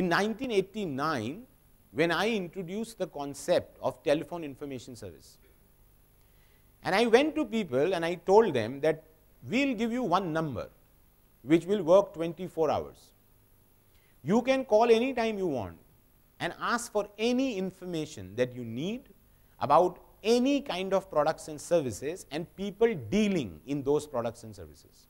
In 1989, when I introduced the concept of telephone information service, and I went to people and I told them that we'll give you one number which will work 24 hours. You can call any time you want and ask for any information that you need about any kind of products and services and people dealing in those products and services.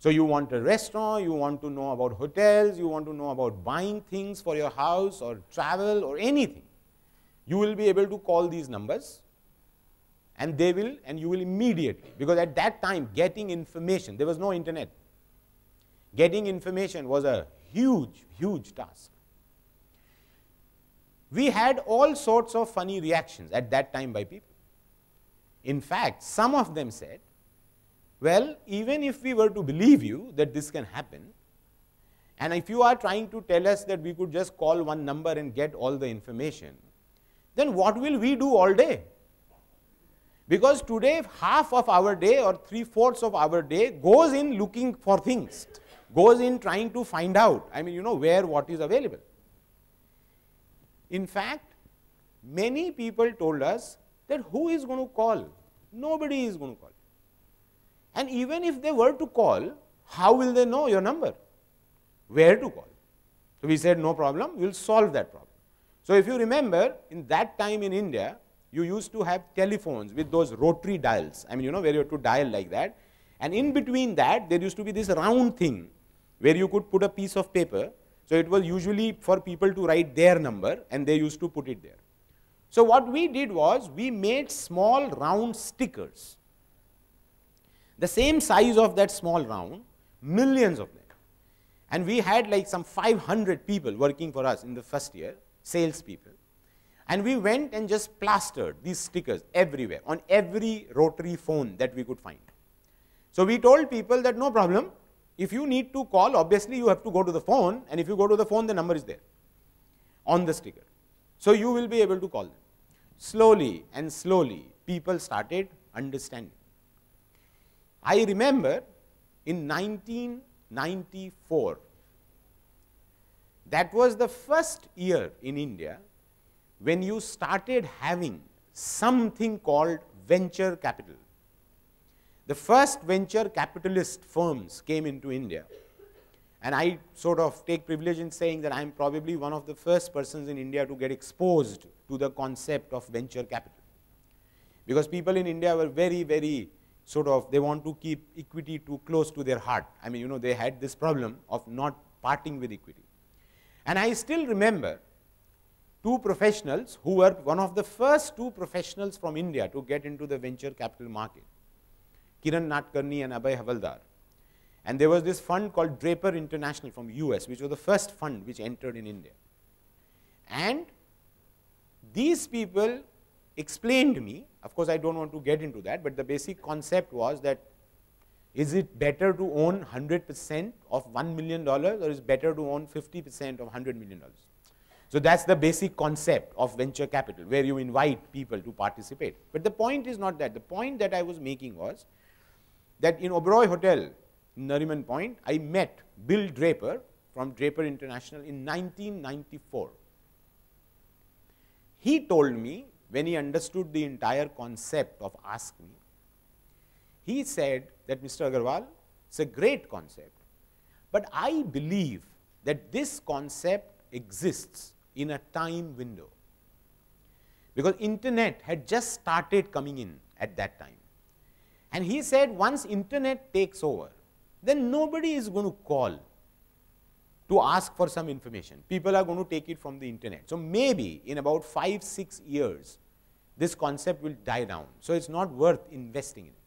So you want a restaurant, you want to know about hotels, you want to know about buying things for your house or travel or anything. You will be able to call these numbers and they will, and you will immediately, because at that time getting information, there was no internet. Getting information was a huge, huge task. We had all sorts of funny reactions at that time by people. In fact, some of them said, well, even if we were to believe you that this can happen, and if you are trying to tell us that we could just call one number and get all the information, then what will we do all day? Because today, half of our day or three fourths of our day goes in looking for things, goes in trying to find out, I mean, you know, where what is available. In fact, many people told us that who is going to call? Nobody is going to call. And even if they were to call, how will they know your number? Where to call? So we said, no problem, we will solve that problem. So if you remember, in that time in India, you used to have telephones with those rotary dials. I mean, you know, where you have to dial like that. And in between that, there used to be this round thing where you could put a piece of paper. So it was usually for people to write their number and they used to put it there. So what we did was we made small round stickers the same size of that small round, millions of them. And we had like some 500 people working for us in the first year, salespeople. And we went and just plastered these stickers everywhere, on every rotary phone that we could find. So we told people that no problem, if you need to call, obviously you have to go to the phone, and if you go to the phone, the number is there on the sticker. So you will be able to call them. Slowly and slowly, people started understanding. I remember in 1994, that was the first year in India when you started having something called venture capital. The first venture capitalist firms came into India. And I sort of take privilege in saying that I am probably one of the first persons in India to get exposed to the concept of venture capital. Because people in India were very, very sort of they want to keep equity too close to their heart. I mean, you know, they had this problem of not parting with equity. And I still remember two professionals who were one of the first two professionals from India to get into the venture capital market, Kiran Natkarni and Abhay Havaldar. And there was this fund called Draper International from US, which was the first fund which entered in India. And these people explained me, of course I don't want to get into that, but the basic concept was that is it better to own 100% of $1 million or is better to own 50% of $100 million? So that's the basic concept of venture capital, where you invite people to participate. But the point is not that. The point that I was making was that in Oberoi Hotel, Nariman Point, I met Bill Draper from Draper International in 1994. He told me when he understood the entire concept of Ask Me, he said that, Mr. Agarwal, it's a great concept, but I believe that this concept exists in a time window because internet had just started coming in at that time. And he said once internet takes over, then nobody is going to call to ask for some information. People are going to take it from the internet. So maybe in about 5, 6 years, this concept will die down. So it's not worth investing in it.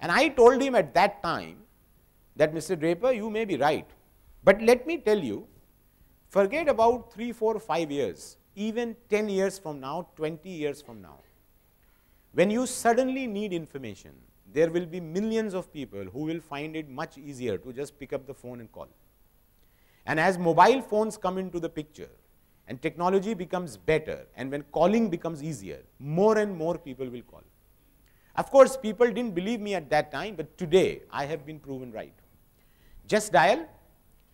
And I told him at that time that Mr. Draper, you may be right, but let me tell you, forget about 3, 4, 5 years, even 10 years from now, 20 years from now. When you suddenly need information, there will be millions of people who will find it much easier to just pick up the phone and call. And as mobile phones come into the picture, and technology becomes better and when calling becomes easier, more and more people will call. Of course, people didn't believe me at that time, but today I have been proven right. Just dial,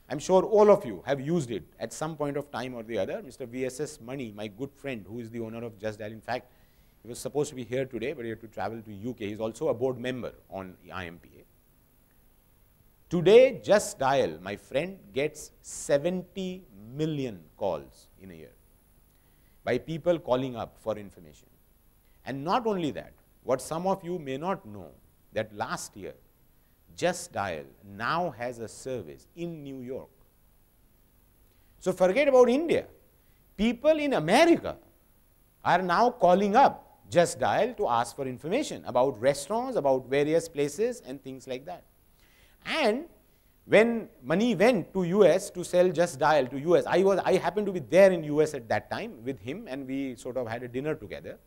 I'm sure all of you have used it at some point of time or the other. Mr. VSS Money, my good friend, who is the owner of Just Dial. In fact, he was supposed to be here today, but he had to travel to UK. He's also a board member on IMPA. Today, just dial, my friend, gets 70 million calls in a year by people calling up for information. And not only that, what some of you may not know, that last year, Just Dial now has a service in New York. So forget about India. People in America are now calling up Just Dial to ask for information about restaurants, about various places and things like that. And when money went to US to sell Just Dial to US, I was I happened to be there in US at that time with him, and we sort of had a dinner together.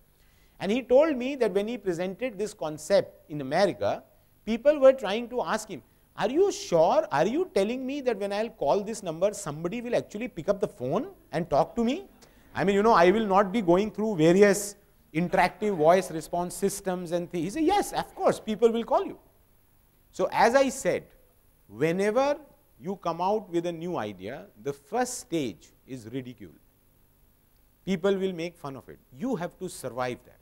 And he told me that when he presented this concept in America, people were trying to ask him, "Are you sure? Are you telling me that when I'll call this number, somebody will actually pick up the phone and talk to me? I mean, you know, I will not be going through various interactive voice response systems and things." He said, "Yes, of course, people will call you." So, as I said, whenever you come out with a new idea, the first stage is ridicule. People will make fun of it. You have to survive that.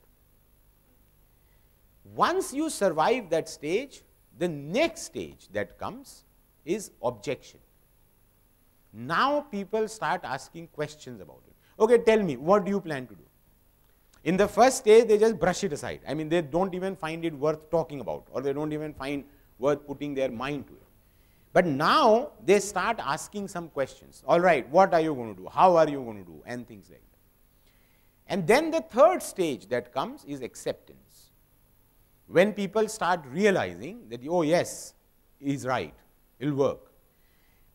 Once you survive that stage, the next stage that comes is objection. Now people start asking questions about it. Okay, tell me, what do you plan to do? In the first stage, they just brush it aside. I mean, they don't even find it worth talking about, or they don't even find Worth putting their mind to it. But now they start asking some questions. All right, what are you going to do? How are you going to do? And things like that. And then the third stage that comes is acceptance. When people start realizing that, oh, yes, is right, it'll work.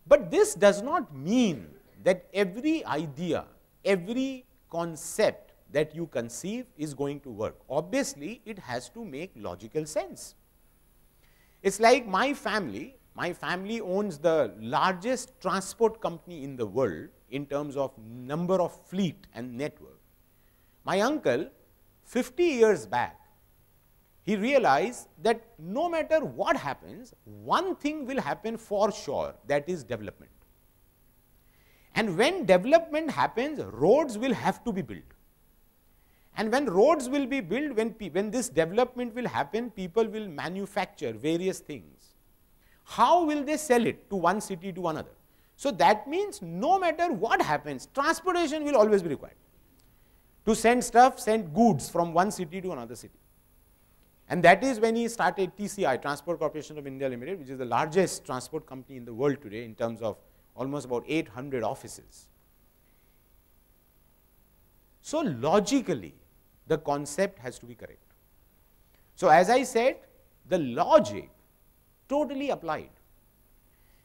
But this does not mean that every idea, every concept that you conceive is going to work. Obviously, it has to make logical sense. It's like my family, my family owns the largest transport company in the world in terms of number of fleet and network. My uncle, 50 years back, he realized that no matter what happens, one thing will happen for sure, that is development. And when development happens, roads will have to be built. And when roads will be built, when, when this development will happen, people will manufacture various things. How will they sell it to one city to another? So that means no matter what happens, transportation will always be required to send stuff, send goods from one city to another city. And that is when he started TCI, Transport Corporation of India Limited, which is the largest transport company in the world today in terms of almost about 800 offices. So logically, the concept has to be correct. So, as I said, the logic totally applied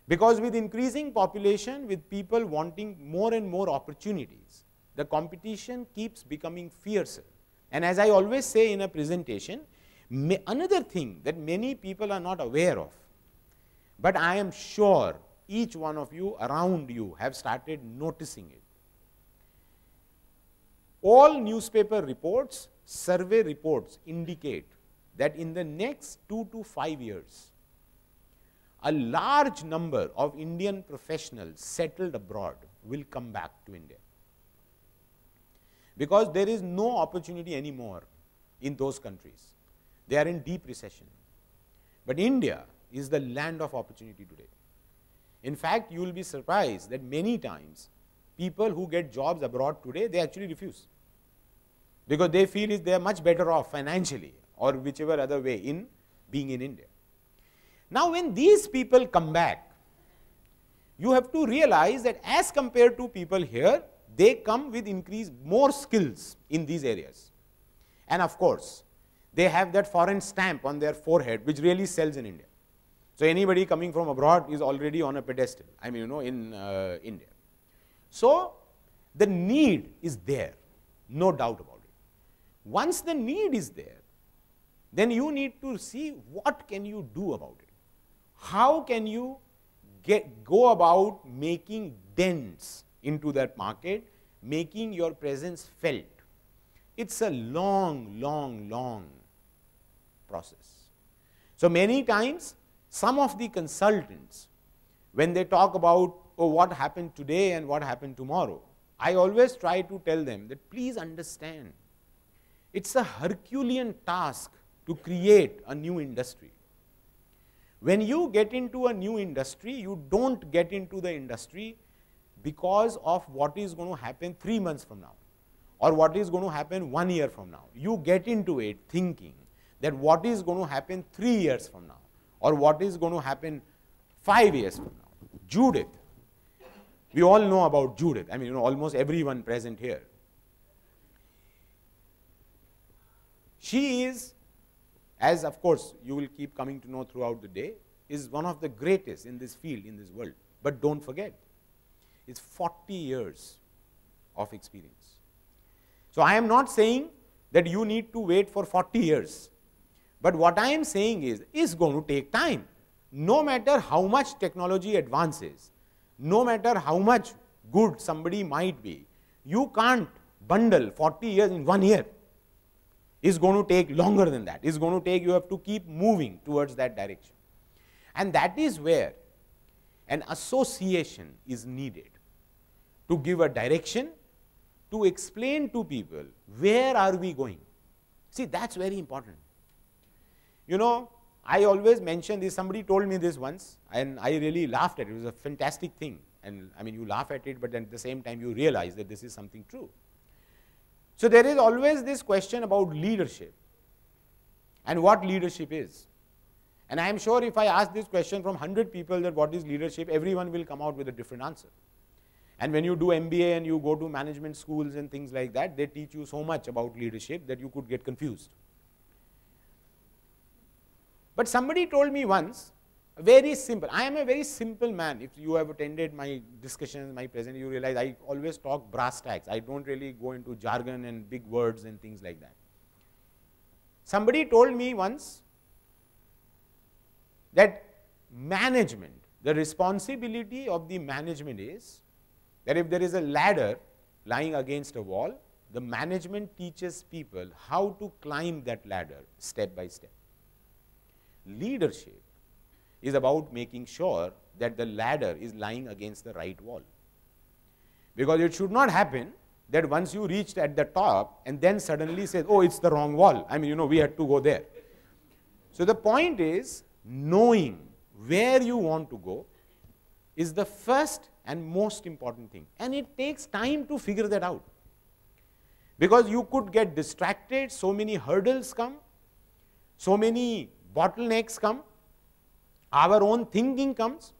because with increasing population, with people wanting more and more opportunities, the competition keeps becoming fiercer. And as I always say in a presentation, another thing that many people are not aware of, but I am sure each one of you around you have started noticing it all newspaper reports, survey reports indicate that in the next two to five years, a large number of Indian professionals settled abroad will come back to India. Because there is no opportunity anymore in those countries. They are in deep recession. But India is the land of opportunity today. In fact, you will be surprised that many times people who get jobs abroad today, they actually refuse. Because they feel is they are much better off financially or whichever other way in being in India. Now, when these people come back, you have to realize that as compared to people here, they come with increased more skills in these areas. And of course, they have that foreign stamp on their forehead, which really sells in India. So anybody coming from abroad is already on a pedestal, I mean, you know, in uh, India. So, the need is there, no doubt about it. Once the need is there, then you need to see what can you do about it. How can you get, go about making dents into that market, making your presence felt. It's a long, long, long process. So, many times some of the consultants, when they talk about oh, what happened today and what happened tomorrow. I always try to tell them that please understand, it's a Herculean task to create a new industry. When you get into a new industry, you don't get into the industry because of what is going to happen three months from now or what is going to happen one year from now. You get into it thinking that what is going to happen three years from now or what is going to happen five years from now. Judith we all know about Judith. I mean, you know, almost everyone present here. She is, as of course you will keep coming to know throughout the day, is one of the greatest in this field, in this world. But don't forget, it's 40 years of experience. So I am not saying that you need to wait for 40 years. But what I am saying is, it's going to take time. No matter how much technology advances, no matter how much good somebody might be, you can't bundle 40 years in one year. It's going to take longer than that. It's going to take, you have to keep moving towards that direction. And that is where an association is needed to give a direction, to explain to people where are we going. See, that's very important. You know, I always mention this, somebody told me this once and I really laughed at it. It was a fantastic thing. And I mean, you laugh at it, but then at the same time you realize that this is something true. So there is always this question about leadership and what leadership is. And I am sure if I ask this question from 100 people that what is leadership, everyone will come out with a different answer. And when you do MBA and you go to management schools and things like that, they teach you so much about leadership that you could get confused. But somebody told me once, very simple, I am a very simple man. If you have attended my discussions, my present, you realize I always talk brass tacks. I don't really go into jargon and big words and things like that. Somebody told me once that management, the responsibility of the management is that if there is a ladder lying against a wall, the management teaches people how to climb that ladder step by step leadership is about making sure that the ladder is lying against the right wall. Because it should not happen that once you reached at the top and then suddenly says, oh, it's the wrong wall. I mean, you know, we had to go there. So the point is knowing where you want to go is the first and most important thing. And it takes time to figure that out. Because you could get distracted, so many hurdles come, so many bottlenecks come, our own thinking comes,